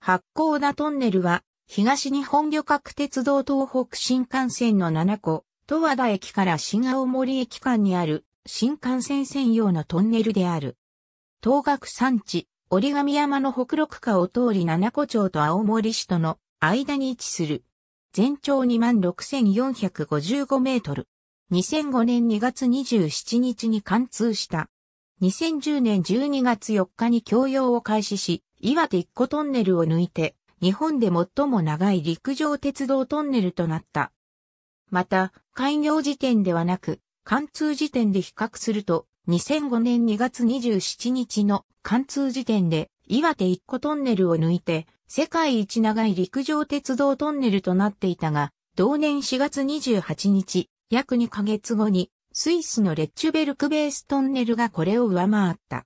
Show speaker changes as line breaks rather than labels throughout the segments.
八甲田トンネルは、東日本旅客鉄道東北新幹線の7個、十和田駅から新青森駅間にある、新幹線専用のトンネルである。東岳山地、折紙山の北陸下を通り七個町と青森市との間に位置する。全長26,455メートル。2005年2月27日に貫通した。2010年12月4日に供用を開始し、岩手一個トンネルを抜いて、日本で最も長い陸上鉄道トンネルとなった。また、開業時点ではなく、貫通時点で比較すると、2005年2月27日の貫通時点で、岩手一個トンネルを抜いて、世界一長い陸上鉄道トンネルとなっていたが、同年4月28日、約2ヶ月後に、スイスのレッチュベルクベーストンネルがこれを上回った。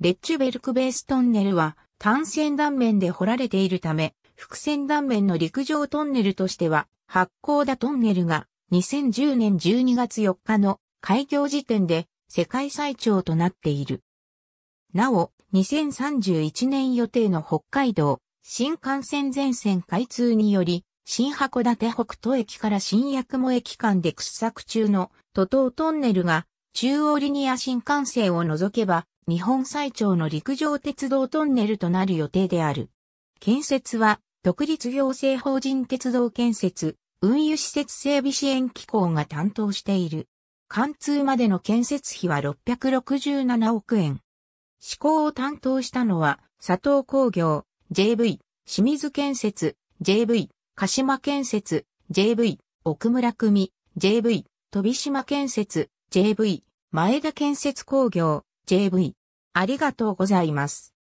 レッチュベルクベーストンネルは、単線断面で掘られているため、複線断面の陸上トンネルとしては、八甲田トンネルが2010年12月4日の開業時点で世界最長となっている。なお、2031年予定の北海道新幹線全線開通により、新函館北斗駅から新八雲駅間で掘削中の都東トンネルが中央リニア新幹線を除けば日本最長の陸上鉄道トンネルとなる予定である。建設は、独立行政法人鉄道建設、運輸施設整備支援機構が担当している。貫通までの建設費は667億円。施行を担当したのは、佐藤工業、JV、清水建設、JV、鹿島建設、JV、奥村組、JV、飛島建設、JV、前田建設工業、JV。ありがとうございます。